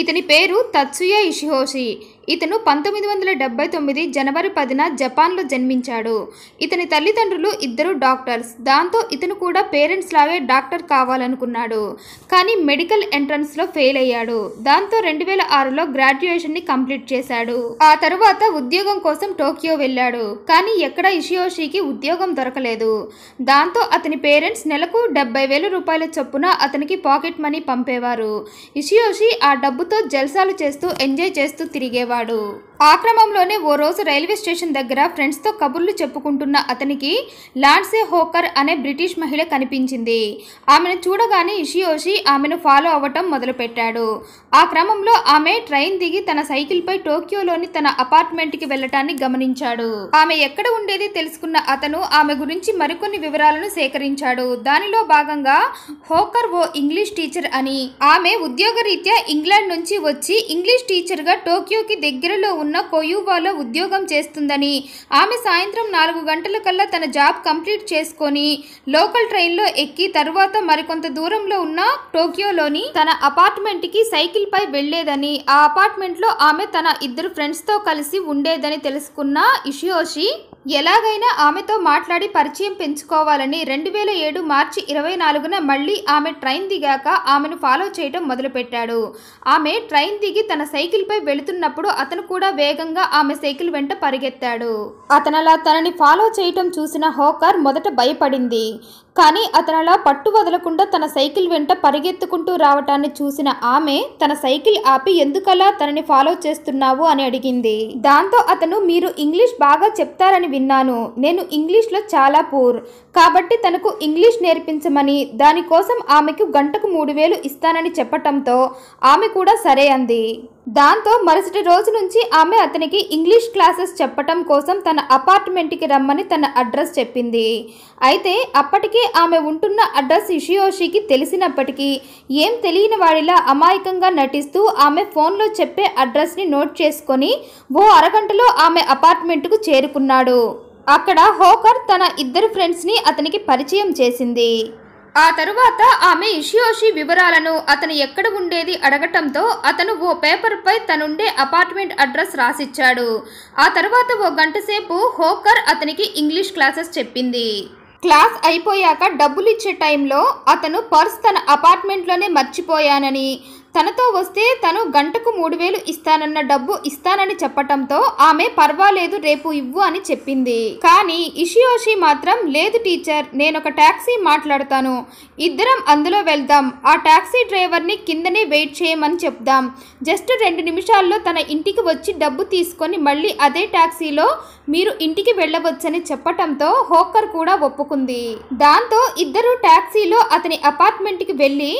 ఇతని పేరు తత్సుయ ఇషిహోషి ఇతను పంతొమ్మిది వందల డెబ్బై తొమ్మిది జనవరి పదిన జపాన్లో జన్మించాడు ఇతని తల్లిదండ్రులు ఇద్దరు డాక్టర్స్ దాంతో ఇతను కూడా పేరెంట్స్ లాగే డాక్టర్ కావాలనుకున్నాడు కానీ మెడికల్ ఎంట్రన్స్లో ఫెయిల్ అయ్యాడు దాంతో రెండు వేల ఆరులో గ్రాడ్యుయేషన్ని కంప్లీట్ చేశాడు ఆ తరువాత ఉద్యోగం కోసం టోక్యో వెళ్ళాడు కానీ ఎక్కడ ఇషియోషికి ఉద్యోగం దొరకలేదు దాంతో అతని పేరెంట్స్ నెలకు డెబ్బై వేల రూపాయల చొప్పున అతనికి పాకెట్ మనీ పంపేవారు ఇషియోషి ఆ డబ్బుతో జల్సాలు చేస్తూ ఎంజాయ్ చేస్తూ తిరిగేవారు ఉండేవాడు ఆ క్రమంలోనే ఓ రోజు రైల్వే స్టేషన్ దగ్గర ఫ్రెండ్స్తో కబుర్లు చెప్పుకుంటున్న అతనికి లాన్సే హోకర్ అనే బ్రిటిష్ మహిళ కనిపించింది ఆమెను చూడగానే ఇషియోషి ఆమెను ఫాలో అవ్వటం మొదలుపెట్టాడు ఆ క్రమంలో ఆమె ట్రైన్ దిగి తన సైకిల్పై టోక్యోలోని తన అపార్ట్మెంట్కి వెళ్ళటాన్ని గమనించాడు ఆమె ఎక్కడ ఉండేది తెలుసుకున్న అతను ఆమె గురించి మరికొన్ని వివరాలను సేకరించాడు దానిలో భాగంగా హోకర్ ఓ ఇంగ్లీష్ టీచర్ అని ఆమె ఉద్యోగరీత్యా ఇంగ్లాండ్ నుంచి వచ్చి ఇంగ్లీష్ టీచర్గా టోక్యోకి దగ్గరలో ఉన్న కొయువాలో ఉద్యోగం చేస్తుందని ఆమె సాయంత్రం నాలుగు గంటల కల్లా తన జాబ్ కంప్లీట్ చేసుకొని లోకల్ ట్రైన్లో ఎక్కి తరువాత మరికొంత దూరంలో ఉన్న టోక్యోలోని తన అపార్ట్మెంట్కి సైకిల్ పై వెళ్లేదని ఆ అపార్ట్మెంట్లో ఆమె తన ఇద్దరు ఫ్రెండ్స్తో కలిసి ఉండేదని తెలుసుకున్న ఇషియోషి ఎలాగైనా ఆమెతో మాట్లాడి పరిచయం పెంచుకోవాలని రెండు వేల ఏడు మార్చి ఇరవై నాలుగున మళ్ళీ ఆమె ట్రైన్ దిగాక ఆమెను ఫాలో చేయడం మొదలుపెట్టాడు ఆమె ట్రైన్ దిగి తన సైకిల్పై వెళుతున్నప్పుడు అతను కూడా వేగంగా ఆమె సైకిల్ వెంట పరిగెత్తాడు అతను అలా తనని ఫాలో చేయటం చూసిన హోకర్ మొదట భయపడింది కానీ అతనలా పట్టు వదలకుండా తన సైకిల్ వెంట పరిగెత్తుకుంటూ రావటాన్ని చూసిన ఆమె తన సైకిల్ ఆపి ఎందుకలా తనని ఫాలో చేస్తున్నావు అని అడిగింది దాంతో అతను మీరు ఇంగ్లీష్ బాగా చెప్తారని విన్నాను నేను ఇంగ్లీష్లో చాలా పూర్ కాబట్టి తనకు ఇంగ్లీష్ నేర్పించమని దానికోసం ఆమెకు గంటకు మూడు వేలు ఇస్తానని చెప్పటంతో ఆమె కూడా సరే అంది దాంతో మరుసటి రోజు నుంచి ఆమె అతనికి ఇంగ్లీష్ క్లాసెస్ చెప్పటం కోసం తన అపార్ట్మెంట్కి రమ్మని తన అడ్రస్ చెప్పింది అయితే అప్పటికే ఆమె ఉంటున్న అడ్రస్ ఇషియోషికి తెలిసినప్పటికీ ఏం తెలియని వాడిలా అమాయకంగా నటిస్తూ ఆమె ఫోన్లో చెప్పే అడ్రస్ని నోట్ చేసుకొని ఓ అరగంటలో ఆమె అపార్ట్మెంట్కు చేరుకున్నాడు అక్కడ హోకర్ తన ఇద్దరు ఫ్రెండ్స్ని అతనికి పరిచయం చేసింది ఆ తరువాత ఆమె ఇషియోషి వివరాలను అతను ఎక్కడ ఉండేది అడగటంతో అతను ఓ పేపర్పై తనుండే అపార్ట్మెంట్ అడ్రస్ రాసిచ్చాడు ఆ తర్వాత ఓ గంటసేపు హోకర్ అతనికి ఇంగ్లీష్ క్లాసెస్ చెప్పింది క్లాస్ అయిపోయాక డబ్బులు ఇచ్చే టైంలో అతను పర్స్ తన అపార్ట్మెంట్లోనే మర్చిపోయానని తనతో వస్తే తను గంటకు మూడు వేలు ఇస్తానన్న డబ్బు ఇస్తానని చెప్పటంతో ఆమె పర్వాలేదు రేపు ఇవ్వు అని చెప్పింది కానీ ఇషియోషి మాత్రం లేదు టీచర్ నేనొక ట్యాక్సీ మాట్లాడతాను ఇద్దరం అందులో వెళ్దాం ఆ ట్యాక్సీ డ్రైవర్ని కిందనే వెయిట్ చేయమని చెప్దాం జస్ట్ రెండు నిమిషాల్లో తన ఇంటికి వచ్చి డబ్బు తీసుకొని మళ్ళీ అదే ట్యాక్సీలో మీరు ఇంటికి వెళ్ళవచ్చని చెప్పటంతో హోకర్ కూడా ఒప్పుకుంది దాంతో ఇద్దరు ట్యాక్సీలో అతని అపార్ట్మెంట్కి వెళ్ళి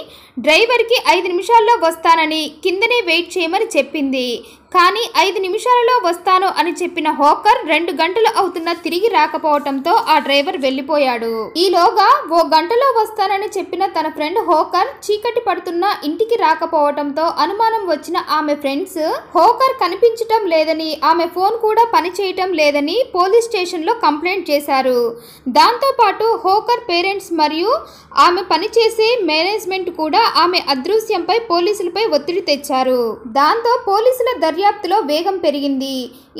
డ్రైవర్కి ఐదు నిమిషాల్లో వస్తానని కిందనే వెయిట్ చేయమని చెప్పింది కానీ ఐదు నిమిషాలలో వస్తాను అని చెప్పిన హోకర్ రెండు గంటలు అవుతున్నా తిరిగి రాకపోవటంతో ఆ డ్రైవర్ వెళ్ళిపోయాడు ఈలోగా ఓ గంటలో వస్తానని చెప్పిన తన ఫ్రెండ్ హోకర్ చీకటి పడుతున్నా ఇంటికి రాకపోవటంతో అనుమానం వచ్చిన ఆమె ఫ్రెండ్స్ హోకర్ కనిపించటం లేదని ఆమె ఫోన్ కూడా పనిచేయటం లేదని పోలీస్ స్టేషన్లో కంప్లైంట్ చేశారు దాంతోపాటు హోకర్ పేరెంట్స్ మరియు ఆమె పనిచేసే మేనేజ్మెంట్ కూడా ఆమె అదృశ్యంపై పోలీసులపై ఒత్తిడి తెచ్చారు దాంతో పోలీసుల దర్యాప్తు దర్యాప్తులో వేగం పెరిగింది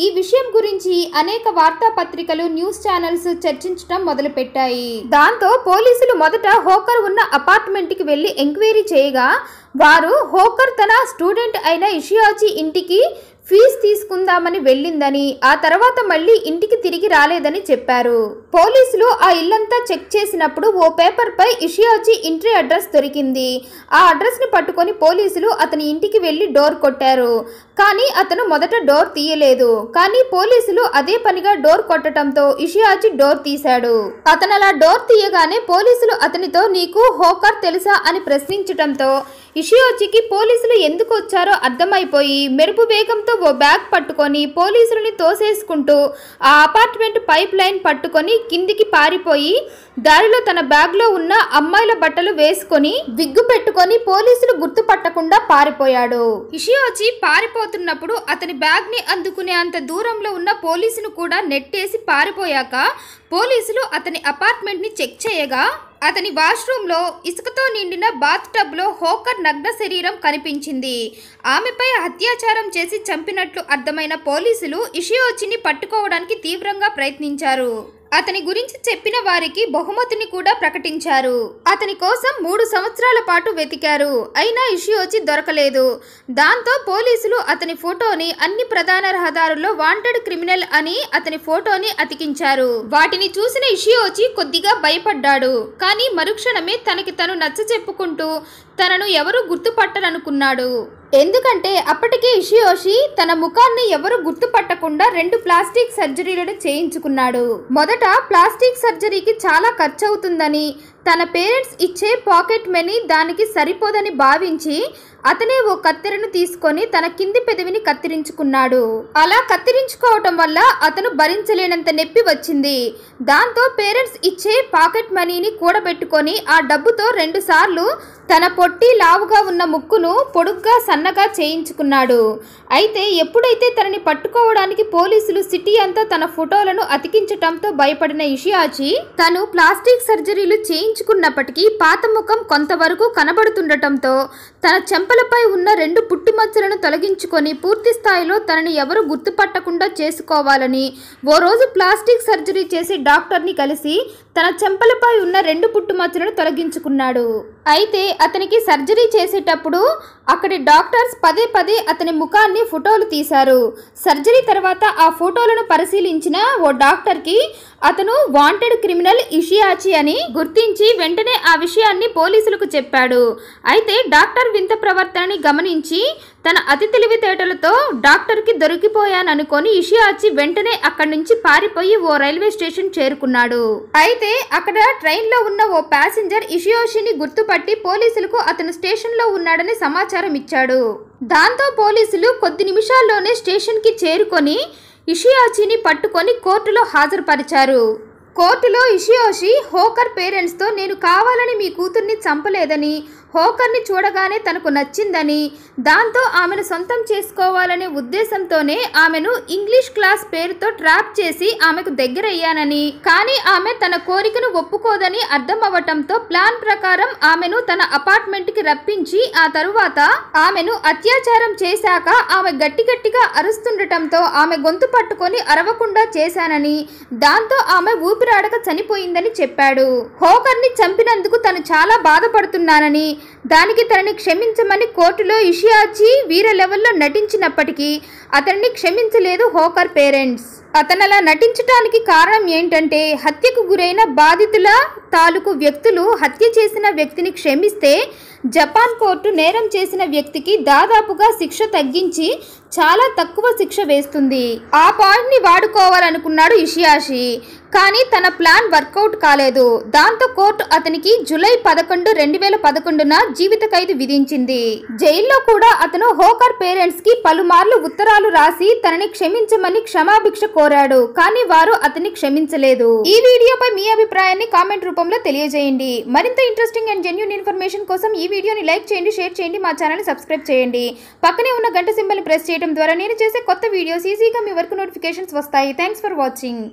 ఈ విషయం గురించి అనేక వార్తాపత్రికలు న్యూస్ ఛానల్స్ చర్చించడం మొదలుపెట్టాయి దాంతో పోలీసులు మొదట హోకర్ ఉన్న అపార్ట్మెంట్కి వెళ్ళి ఎంక్వైరీ చేయగా వారు హోకర్ తన స్టూడెంట్ అయిన ఇషియాచి ఇంటికి ఫీజు తీసుకుందామని వెళ్ళిందని ఆ తర్వాత మళ్ళీ ఇంటికి తిరిగి రాలేదని చెప్పారు పోలీసులు ఆ ఇల్లంతా చెక్ చేసినప్పుడు ఓ పేపర్పై ఇషియాచి ఇంట్రీ అడ్రస్ దొరికింది ఆ అడ్రస్ని పట్టుకొని పోలీసులు అతని ఇంటికి వెళ్ళి డోర్ కొట్టారు కానీ అతను మొదట డోర్ తీయలేదు కానీ పోలీసులు అదే పనిగా డోర్ కొట్టడంతో ఇషియాచి డోర్ తీశాడు అతను అలా డోర్ తీయగానే పోలీసులు అతనితో నీకు హోకర్ తెలుసా అని ప్రశ్నించడంతో ఇషియోచికి పోలీసులు ఎందుకు వచ్చారో అర్థమైపోయి మెరుపు వేగంతో ఓ బ్యాగ్ పట్టుకొని పోలీసులని తోసేసుకుంటూ ఆ అపార్ట్మెంట్ పైప్ లైన్ పట్టుకొని కిందికి పారిపోయి దారిలో తన బ్యాగ్లో ఉన్న అమ్మాయిల బట్టలు వేసుకొని విగ్గు పెట్టుకొని పోలీసులు గుర్తుపట్టకుండా పారిపోయాడు ఇషియోచి పారిపోతున్నప్పుడు అతని బ్యాగ్ని అందుకునే అంత దూరంలో ఉన్న పోలీసును కూడా నెట్టేసి పారిపోయాక పోలీసులు అతని అపార్ట్మెంట్ని చెక్ చేయగా అతని వాష్రూమ్లో ఇసుకతో నిండిన బాత్టబ్లో హోకర్ నగ్న శరీరం కనిపించింది ఆమెపై అత్యాచారం చేసి చంపినట్లు అర్థమైన పోలీసులు ఇషియోచిని పట్టుకోవడానికి తీవ్రంగా ప్రయత్నించారు అతని గురించి చెప్పిన వారికి బహుమతిని కూడా ప్రకటించారు అతని కోసం మూడు సంవత్సరాల పాటు వెతికారు అయినా వచ్చి దొరకలేదు దాంతో పోలీసులు అతని ఫోటోని అన్ని ప్రధాన రహదారుల్లో వాంటెడ్ క్రిమినల్ అని అతని ఫోటోని అతికించారు వాటిని చూసిన వచ్చి కొద్దిగా భయపడ్డాడు కానీ మరుక్షణమే తనకి తను నచ్చ చెప్పుకుంటూ తనను ఎవరూ గుర్తుపట్టరనుకున్నాడు ఎందుకంటే అప్పటికే ఇషియోషి తన ముఖాన్ని ఎవరు గుర్తుపట్టకుండా రెండు ప్లాస్టిక్ సర్జరీలను చేయించుకున్నాడు మొదట ప్లాస్టిక్ సర్జరీకి చాలా ఖర్చు అవుతుందని తన పేరెంట్స్ ఇచ్చే పాకెట్ మనీ దానికి సరిపోదని భావించి అతనే ఓ కత్తెరను తీసుకొని తన కింది పెదవిని కత్తిరించుకున్నాడు అలా కత్తిరించుకోవటం వల్ల అతను భరించలేనంత నొప్పి వచ్చింది దాంతో పేరెంట్స్ ఇచ్చే పాకెట్ మనీని కూడబెట్టుకొని ఆ డబ్బుతో రెండుసార్లు తన పొట్టి లావుగా ఉన్న ముక్కును పొడుగ్గా సన్నగా చేయించుకున్నాడు అయితే ఎప్పుడైతే తనని పట్టుకోవడానికి పోలీసులు సిటీ అంతా తన ఫోటోలను అతికించటంతో భయపడిన ఇషియాచి తను ప్లాస్టిక్ సర్జరీలు చేయించు చేయించుకున్నప్పటికీ పాత ముఖం కొంతవరకు కనబడుతుండటంతో తన చెంపలపై ఉన్న రెండు పుట్టుమచ్చలను తొలగించుకొని పూర్తి స్థాయిలో తనని ఎవరు గుర్తుపట్టకుండా చేసుకోవాలని ఓ రోజు ప్లాస్టిక్ సర్జరీ చేసి డాక్టర్ని కలిసి తన చెంపలపై ఉన్న రెండు పుట్టుమచ్చలను తొలగించుకున్నాడు అయితే అతనికి సర్జరీ చేసేటప్పుడు అక్కడి డాక్టర్స్ పదే పదే అతని ముఖాన్ని ఫోటోలు తీశారు సర్జరీ తర్వాత ఆ ఫోటోలను పరిశీలించిన ఓ డాక్టర్కి అతను వాంటెడ్ క్రిమినల్ ఇషియాచి అని గుర్తించి వెంటనే ఆ విషయాన్ని పోలీసులకు చెప్పాడు అయితే డాక్టర్ వింత ప్రవర్తనని గమనించి తన అతి తెలివితేటలతో డాక్టర్కి దొరికిపోయాననుకొని ఇషియాచి వెంటనే అక్కడి నుంచి పారిపోయి ఓ రైల్వే స్టేషన్ చేరుకున్నాడు అయితే అయితే అక్కడ ట్రైన్లో ఉన్న ఓ ప్యాసింజర్ ఇషియోషిని గుర్తుపట్టి పోలీసులకు అతను స్టేషన్లో ఉన్నాడని సమాచారం ఇచ్చాడు దాంతో పోలీసులు కొద్ది నిమిషాల్లోనే స్టేషన్కి చేరుకొని ఇషియోషిని పట్టుకొని కోర్టులో హాజరుపరిచారు కోర్టులో ఇషియోషి హోకర్ పేరెంట్స్తో నేను కావాలని మీ కూతుర్ని చంపలేదని హోకర్ని చూడగానే తనకు నచ్చిందని దాంతో ఆమెను సొంతం చేసుకోవాలనే ఉద్దేశంతోనే ఆమెను ఇంగ్లీష్ క్లాస్ పేరుతో ట్రాప్ చేసి ఆమెకు దగ్గరయ్యానని కానీ ఆమె తన కోరికను ఒప్పుకోదని అర్థం అవ్వటంతో ప్లాన్ ప్రకారం ఆమెను తన అపార్ట్మెంట్కి రప్పించి ఆ తరువాత ఆమెను అత్యాచారం చేశాక ఆమె గట్టి గట్టిగా అరుస్తుండటంతో ఆమె గొంతు పట్టుకొని అరవకుండా చేశానని దాంతో ఆమె ఊపిరాడక చనిపోయిందని చెప్పాడు హోకర్ని చంపినందుకు తను చాలా బాధపడుతున్నానని దానికి తనని క్షమించమని కోర్టులో ఇషియాజీ వీర లెవెల్లో నటించినప్పటికీ అతన్ని క్షమించలేదు హోకర్ పేరెంట్స్ అలా నటించడానికి కారణం ఏంటంటే హత్యకు గురైన బాధితుల తాలూకు వ్యక్తులు హత్య చేసిన వ్యక్తిని క్షమిస్తే జపాన్ కోర్టు నేరం చేసిన వ్యక్తికి దాదాపుగా శిక్ష తగ్గించి చాలా తక్కువ శిక్ష వేస్తుంది ఆ పాయింట్ని వాడుకోవాలనుకున్నాడు ఇషియాషి కానీ తన ప్లాన్ వర్కౌట్ కాలేదు దాంతో కోర్టు అతనికి జూలై పదకొండు రెండు వేల పదకొండున జీవిత ఖైదు విధించింది జైల్లో కూడా అతను హోకర్ పేరెంట్స్ కి పలుమార్లు ఉత్తరాలు రాసి తనని క్షమించమని క్షమాభిక్ష కోరాడు కానీ వారు అతన్ని క్షమించలేదు ఈ వీడియోపై మీ అభిప్రాయాన్ని కామెంట్ రూపంలో తెలియజేయండి మరింత ఇంట్రెస్టింగ్ అండ్ జెన్యున్ ఇన్ఫర్మేషన్ కోసం ఈ వీడియోని లైక్ చేయండి షేర్ చేయండి మా ఛానల్ సబ్స్క్రైబ్ చేయండి పక్కనే ఉన్న గంట సింబల్ ప్రెస్ చేయండి చేయడం ద్వారా నేను చేసే కొత్త వీడియోస్ ఈజీగా మీ వరకు నోటిఫికేషన్స్ వస్తాయి థ్యాంక్స్ ఫర్ వాచింగ్